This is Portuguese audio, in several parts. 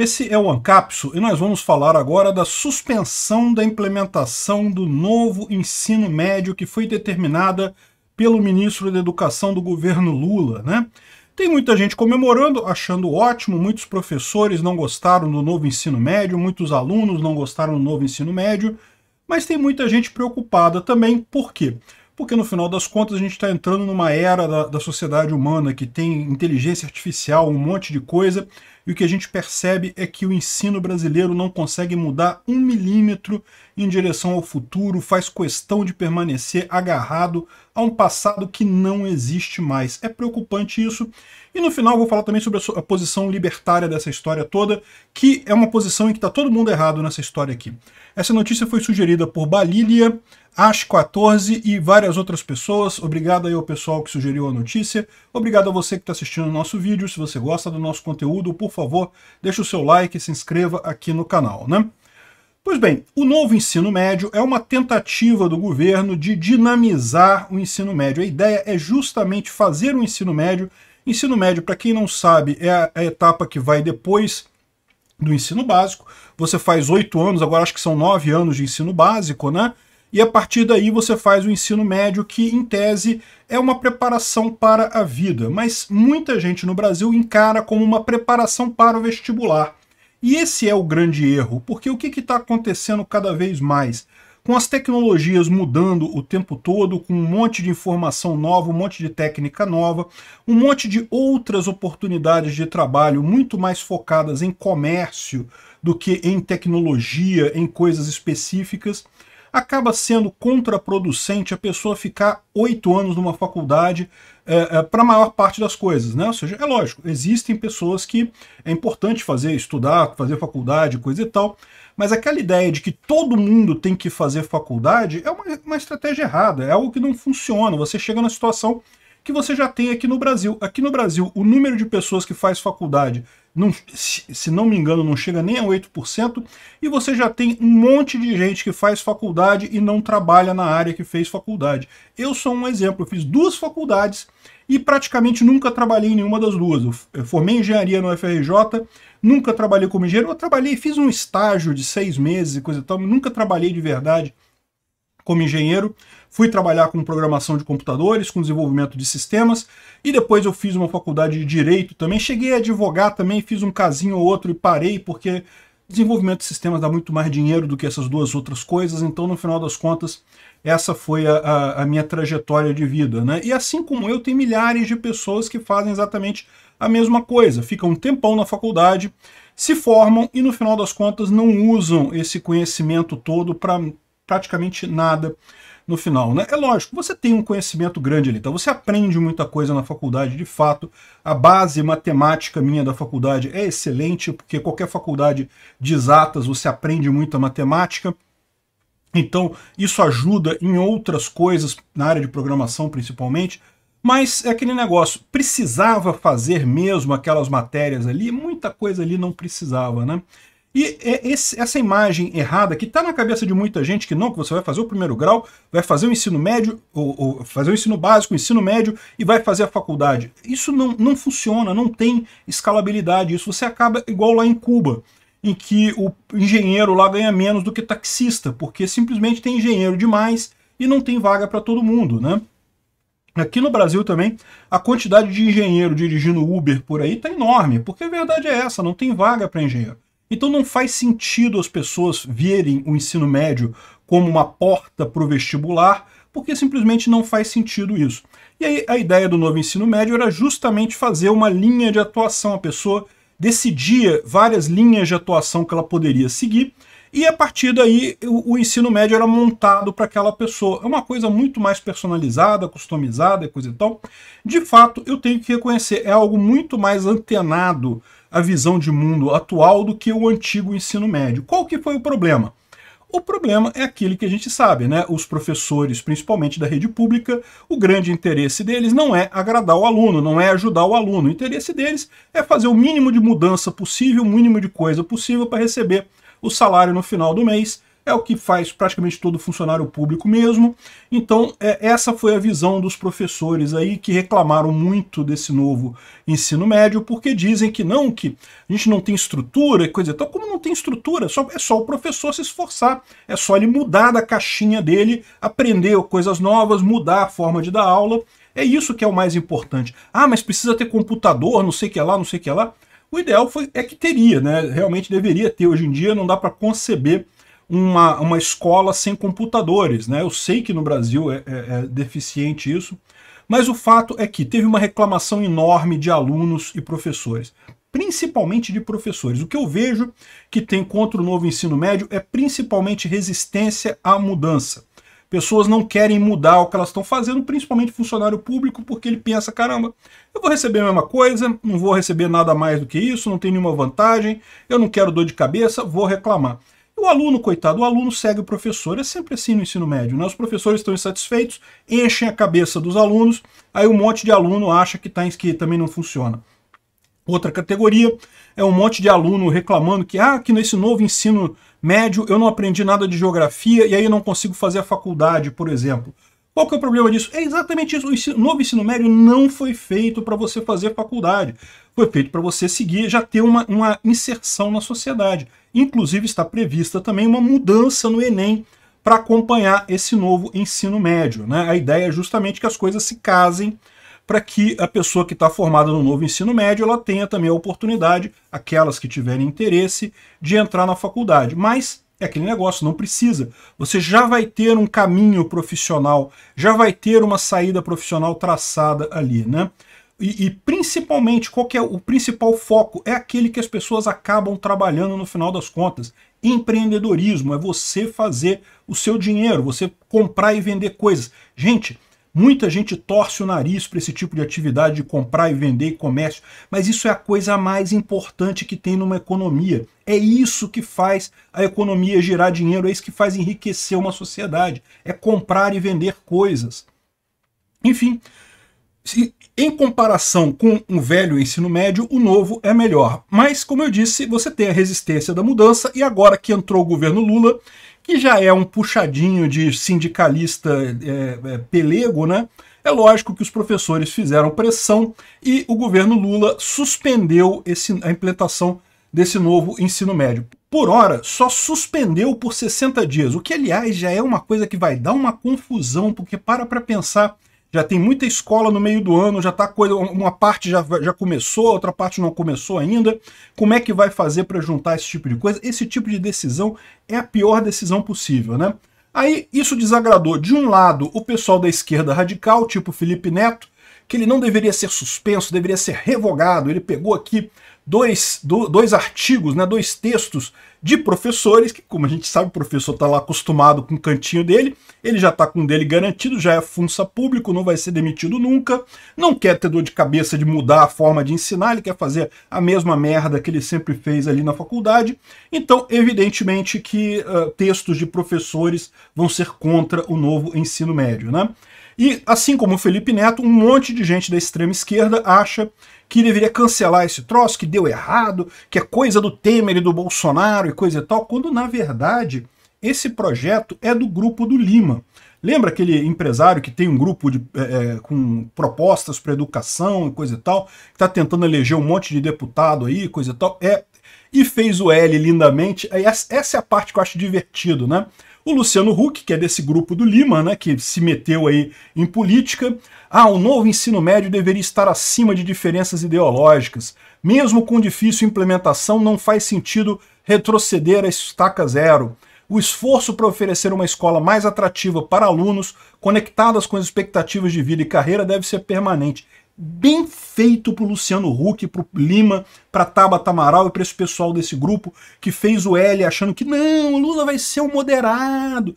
Esse é o ANCAPSO e nós vamos falar agora da suspensão da implementação do novo ensino médio que foi determinada pelo ministro da Educação do governo Lula. Né? Tem muita gente comemorando, achando ótimo, muitos professores não gostaram do novo ensino médio, muitos alunos não gostaram do novo ensino médio, mas tem muita gente preocupada também, por quê? Porque no final das contas a gente está entrando numa era da, da sociedade humana que tem inteligência artificial, um monte de coisa, e o que a gente percebe é que o ensino brasileiro não consegue mudar um milímetro em direção ao futuro, faz questão de permanecer agarrado a um passado que não existe mais. É preocupante isso. E no final vou falar também sobre a posição libertária dessa história toda, que é uma posição em que está todo mundo errado nessa história aqui. Essa notícia foi sugerida por Balília, Ash14 e várias outras pessoas. Obrigado aí ao pessoal que sugeriu a notícia. Obrigado a você que está assistindo o nosso vídeo. Se você gosta do nosso conteúdo, por favor, favor, deixe o seu like e se inscreva aqui no canal, né? Pois bem, o novo ensino médio é uma tentativa do governo de dinamizar o ensino médio. A ideia é justamente fazer o ensino médio. Ensino médio, para quem não sabe, é a, é a etapa que vai depois do ensino básico. Você faz oito anos, agora acho que são nove anos de ensino básico, né? e a partir daí você faz o ensino médio, que em tese é uma preparação para a vida, mas muita gente no Brasil encara como uma preparação para o vestibular. E esse é o grande erro, porque o que está acontecendo cada vez mais? Com as tecnologias mudando o tempo todo, com um monte de informação nova, um monte de técnica nova, um monte de outras oportunidades de trabalho muito mais focadas em comércio do que em tecnologia, em coisas específicas, acaba sendo contraproducente a pessoa ficar oito anos numa faculdade é, é, para a maior parte das coisas, né? Ou seja, é lógico, existem pessoas que é importante fazer, estudar, fazer faculdade, coisa e tal, mas aquela ideia de que todo mundo tem que fazer faculdade é uma, uma estratégia errada, é algo que não funciona. Você chega na situação que você já tem aqui no Brasil. Aqui no Brasil, o número de pessoas que faz faculdade não, se não me engano, não chega nem a 8%, e você já tem um monte de gente que faz faculdade e não trabalha na área que fez faculdade. Eu sou um exemplo, eu fiz duas faculdades e praticamente nunca trabalhei em nenhuma das duas. Eu formei engenharia no FRJ, nunca trabalhei como engenheiro, eu trabalhei, fiz um estágio de seis meses e coisa e tal, nunca trabalhei de verdade como engenheiro. Fui trabalhar com programação de computadores, com desenvolvimento de sistemas, e depois eu fiz uma faculdade de direito também. Cheguei a advogar também, fiz um casinho ou outro e parei, porque desenvolvimento de sistemas dá muito mais dinheiro do que essas duas outras coisas, então no final das contas essa foi a, a, a, minha trajetória de vida, né? E assim como eu, tem milhares de pessoas que fazem exatamente a mesma coisa, ficam um tempão na faculdade, se formam e no final das contas não usam esse conhecimento todo para praticamente nada no final, né? É lógico, você tem um conhecimento grande ali, então você aprende muita coisa na faculdade, de fato. A base matemática minha da faculdade é excelente, porque qualquer faculdade de exatas você aprende muita matemática. Então, isso ajuda em outras coisas, na área de programação principalmente, mas é aquele negócio, precisava fazer mesmo aquelas matérias ali, muita coisa ali não precisava, né? E é essa imagem errada que está na cabeça de muita gente que não, que você vai fazer o primeiro grau, vai fazer o ensino médio, ou, ou fazer o ensino básico, o ensino médio e vai fazer a faculdade. Isso não, não funciona, não tem escalabilidade. Isso você acaba igual lá em Cuba, em que o engenheiro lá ganha menos do que taxista, porque simplesmente tem engenheiro demais e não tem vaga para todo mundo, né? Aqui no Brasil também, a quantidade de engenheiro dirigindo Uber por aí está enorme, porque a verdade é essa, não tem vaga para engenheiro. Então não faz sentido as pessoas verem o ensino médio como uma porta para o vestibular, porque simplesmente não faz sentido isso. E aí a ideia do novo ensino médio era justamente fazer uma linha de atuação. A pessoa decidia várias linhas de atuação que ela poderia seguir, e a partir daí o, o ensino médio era montado para aquela pessoa. É uma coisa muito mais personalizada, customizada, coisa e tal. De fato, eu tenho que reconhecer, é algo muito mais antenado a visão de mundo atual do que o antigo ensino médio. Qual que foi o problema? O problema é aquele que a gente sabe, né? Os professores, principalmente da rede pública, o grande interesse deles não é agradar o aluno, não é ajudar o aluno. O interesse deles é fazer o mínimo de mudança possível, o mínimo de coisa possível para receber o salário no final do mês é o que faz praticamente todo funcionário público mesmo. Então, é, essa foi a visão dos professores aí que reclamaram muito desse novo ensino médio, porque dizem que não, que a gente não tem estrutura e coisa. Então, como não tem estrutura, só, é só o professor se esforçar, é só ele mudar da caixinha dele, aprender coisas novas, mudar a forma de dar aula. É isso que é o mais importante. Ah, mas precisa ter computador, não sei o que lá, não sei o que lá. O ideal foi, é que teria, né? Realmente deveria ter. Hoje em dia não dá para conceber uma, uma escola sem computadores. Né? Eu sei que no Brasil é, é, é deficiente isso, mas o fato é que teve uma reclamação enorme de alunos e professores principalmente de professores. O que eu vejo que tem contra o novo ensino médio é principalmente resistência à mudança. Pessoas não querem mudar o que elas estão fazendo, principalmente funcionário público, porque ele pensa, caramba, eu vou receber a mesma coisa, não vou receber nada mais do que isso, não tem nenhuma vantagem, eu não quero dor de cabeça, vou reclamar. O aluno, coitado, o aluno segue o professor. É sempre assim no ensino médio. Né? Os professores estão insatisfeitos, enchem a cabeça dos alunos, aí um monte de aluno acha que, tá, que também não funciona. Outra categoria é um monte de aluno reclamando que, ah, que nesse novo ensino médio eu não aprendi nada de geografia e aí não consigo fazer a faculdade, por exemplo. Qual que é o problema disso? É exatamente isso. O ensino, novo ensino médio não foi feito para você fazer faculdade. Foi feito para você seguir, já ter uma, uma inserção na sociedade. Inclusive está prevista também uma mudança no Enem para acompanhar esse novo ensino médio. Né? A ideia é justamente que as coisas se casem para que a pessoa que está formada no novo ensino médio ela tenha também a oportunidade, aquelas que tiverem interesse, de entrar na faculdade. Mas é aquele negócio, não precisa. Você já vai ter um caminho profissional, já vai ter uma saída profissional traçada ali, né? E, e, principalmente, qual é o principal foco? É aquele que as pessoas acabam trabalhando no final das contas. Empreendedorismo é você fazer o seu dinheiro, você comprar e vender coisas. Gente, Muita gente torce o nariz para esse tipo de atividade de comprar e vender e comércio, mas isso é a coisa mais importante que tem numa economia. É isso que faz a economia gerar dinheiro, é isso que faz enriquecer uma sociedade, é comprar e vender coisas. Enfim, em comparação com um velho ensino médio, o novo é melhor. Mas, como eu disse, você tem a resistência da mudança e agora que entrou o governo Lula, que já é um puxadinho de sindicalista é, é, pelego, né? É lógico que os professores fizeram pressão e o governo Lula suspendeu esse, a implementação desse novo ensino médio. Por hora, só suspendeu por 60 dias, o que, aliás, já é uma coisa que vai dar uma confusão, porque para para pensar já tem muita escola no meio do ano, já tá coisa, uma parte já, já começou, outra parte não começou ainda. Como é que vai fazer para juntar esse tipo de coisa? Esse tipo de decisão é a pior decisão possível, né? Aí isso desagradou, de um lado, o pessoal da esquerda radical, tipo Felipe Neto, que ele não deveria ser suspenso, deveria ser revogado. Ele pegou aqui dois, dois artigos, né, dois textos de professores, que como a gente sabe, o professor está lá acostumado com o cantinho dele, ele já está com o dele garantido, já é funça público, não vai ser demitido nunca, não quer ter dor de cabeça de mudar a forma de ensinar, ele quer fazer a mesma merda que ele sempre fez ali na faculdade. Então, evidentemente que uh, textos de professores vão ser contra o novo ensino médio, né? E, assim como o Felipe Neto, um monte de gente da extrema esquerda acha que deveria cancelar esse troço, que deu errado, que é coisa do Temer e do Bolsonaro e coisa e tal, quando, na verdade, esse projeto é do grupo do Lima. Lembra aquele empresário que tem um grupo de, é, é com propostas para educação e coisa e tal, que está tentando eleger um monte de deputado aí, coisa e tal? É, e fez o L lindamente. É, essa é a parte que eu acho divertido, né? O Luciano Huck, que é desse grupo do Lima, né, que se meteu aí em política. Ah, o novo ensino médio deveria estar acima de diferenças ideológicas. Mesmo com difícil implementação, não faz sentido retroceder a estaca zero. O esforço para oferecer uma escola mais atrativa para alunos, conectadas com as expectativas de vida e carreira, deve ser permanente bem feito pro Luciano Huck, pro Lima, pra Tabata Amaral e pra esse pessoal desse grupo que fez o L achando que não, o Lula vai ser um moderado.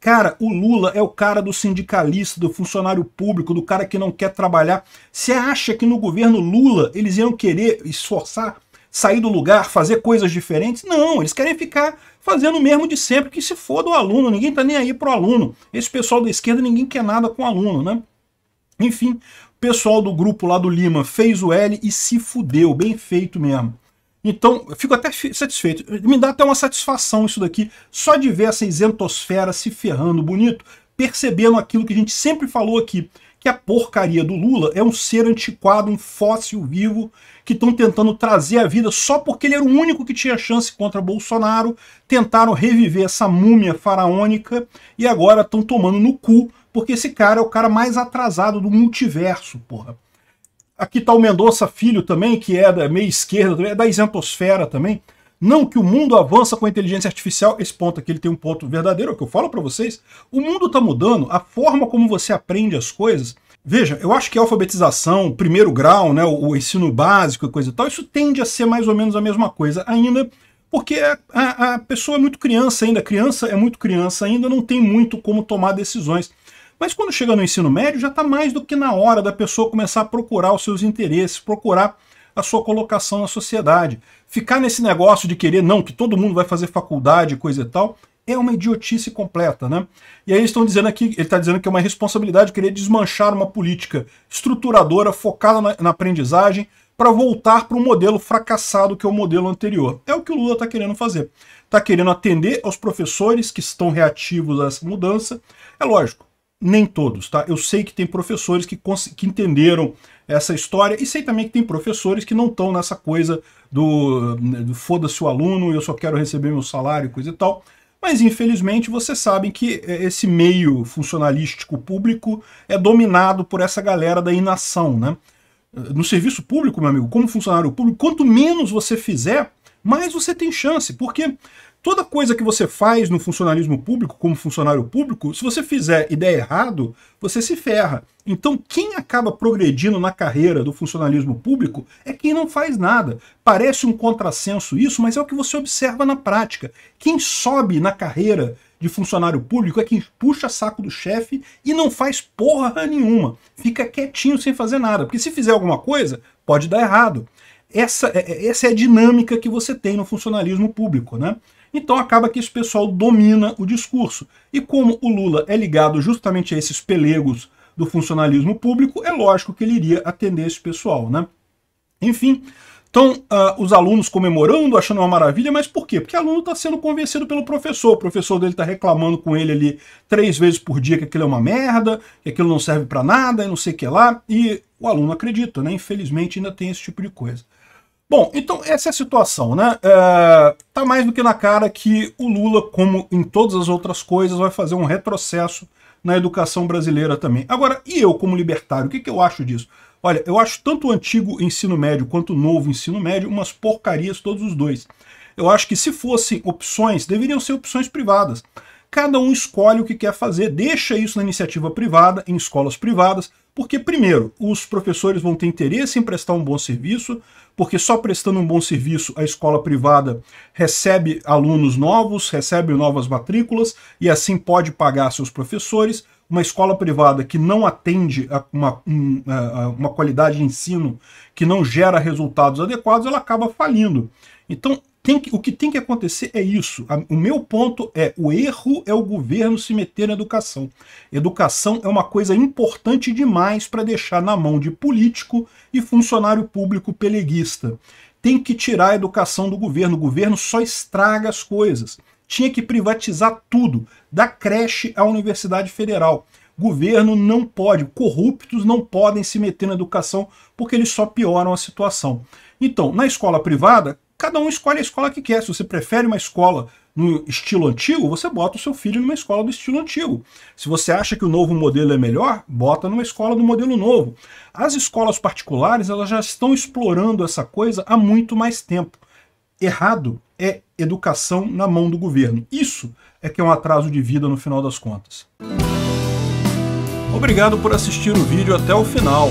Cara, o Lula é o cara do sindicalista, do funcionário público, do cara que não quer trabalhar. Você acha que no governo Lula eles iam querer esforçar, sair do lugar, fazer coisas diferentes? Não, eles querem ficar fazendo o mesmo de sempre, que se for do aluno, ninguém tá nem aí pro aluno. Esse pessoal da esquerda, ninguém quer nada com o aluno, né? Enfim, Pessoal do grupo lá do Lima fez o L e se fudeu, bem feito mesmo. Então, fico até satisfeito. Me dá até uma satisfação isso daqui, só de ver essa isentosfera se ferrando bonito, percebendo aquilo que a gente sempre falou aqui, que a porcaria do Lula é um ser antiquado, um fóssil vivo, que estão tentando trazer a vida só porque ele era o único que tinha chance contra Bolsonaro, tentaram reviver essa múmia faraônica e agora estão tomando no cu porque esse cara é o cara mais atrasado do multiverso, porra. Aqui tá o Mendonça Filho também, que é da meia esquerda, é da isentosfera também. Não que o mundo avança com a inteligência artificial, esse ponto aqui ele tem um ponto verdadeiro, é o que eu falo para vocês. O mundo está mudando, a forma como você aprende as coisas. Veja, eu acho que a alfabetização, primeiro grau, né, o, ensino básico e coisa e tal, isso tende a ser mais ou menos a mesma coisa ainda, porque a, a pessoa é muito criança ainda, a criança é muito criança ainda, não tem muito como tomar decisões. Mas quando chega no ensino médio, já está mais do que na hora da pessoa começar a procurar os seus interesses, procurar a sua colocação na sociedade. Ficar nesse negócio de querer, não, que todo mundo vai fazer faculdade, coisa e tal, é uma idiotice completa, né? E aí eles estão dizendo aqui, ele está dizendo que é uma responsabilidade querer desmanchar uma política estruturadora, focada na, na aprendizagem, para voltar para o modelo fracassado que é o modelo anterior. É o que o Lula está querendo fazer. Está querendo atender aos professores que estão reativos a essa mudança. É lógico, nem todos, tá? Eu sei que tem professores que, que entenderam essa história e sei também que tem professores que não estão nessa coisa do, do foda-se o aluno, eu só quero receber meu salário, e coisa e tal. Mas infelizmente vocês sabem que é, esse meio funcionalístico público é dominado por essa galera da inação, né? No serviço público, meu amigo, como funcionário público, quanto menos você fizer, mais você tem chance, porque Toda coisa que você faz no funcionalismo público, como funcionário público, se você fizer e der errado, você se ferra. Então, quem acaba progredindo na carreira do funcionalismo público é quem não faz nada. Parece um contrassenso isso, mas é o que você observa na prática. Quem sobe na carreira de funcionário público é quem puxa saco do chefe e não faz porra nenhuma. Fica quietinho sem fazer nada, porque se fizer alguma coisa, pode dar errado. Essa, é, é, essa é a dinâmica que você tem no funcionalismo público, né? Então acaba que esse pessoal domina o discurso. E como o Lula é ligado justamente a esses pelegos do funcionalismo público, é lógico que ele iria atender esse pessoal, né? Enfim, então uh, os alunos comemorando, achando uma maravilha, mas por quê? Porque o aluno está sendo convencido pelo professor. O professor dele está reclamando com ele ali três vezes por dia que aquilo é uma merda, que aquilo não serve para nada e não sei o que lá. E o aluno acredita, né? Infelizmente ainda tem esse tipo de coisa. Bom, então essa é a situação, né? É, tá mais do que na cara que o Lula, como em todas as outras coisas, vai fazer um retrocesso na educação brasileira também. Agora, e eu como libertário, o que, que eu acho disso? Olha, eu acho tanto o antigo ensino médio quanto o novo ensino médio umas porcarias todos os dois. Eu acho que se fossem opções, deveriam ser opções privadas. Cada um escolhe o que quer fazer, deixa isso na iniciativa privada, em escolas privadas, porque, primeiro, os professores vão ter interesse em prestar um bom serviço, porque só prestando um bom serviço a escola privada recebe alunos novos, recebe novas matrículas e assim pode pagar seus professores. Uma escola privada que não atende a uma, um, a uma qualidade de ensino que não gera resultados adequados, ela acaba falindo. Então, tem que, o que tem que acontecer é isso. o meu ponto é, o erro é o governo se meter na educação. Educação é uma coisa importante demais para deixar na mão de político e funcionário público peleguista. Tem que tirar a educação do governo. O governo só estraga as coisas. Tinha que privatizar tudo, da creche à universidade federal. Governo não pode, corruptos não podem se meter na educação porque eles só pioram a situação. Então, na escola privada, Cada um escolhe a escola que quer. Se você prefere uma escola no estilo antigo, você bota o seu filho numa escola do estilo antigo. Se você acha que o novo modelo é melhor, bota numa escola do modelo novo. As escolas particulares elas já estão explorando essa coisa há muito mais tempo. Errado é educação na mão do governo. Isso é que é um atraso de vida no final das contas. Obrigado por assistir o vídeo até o final.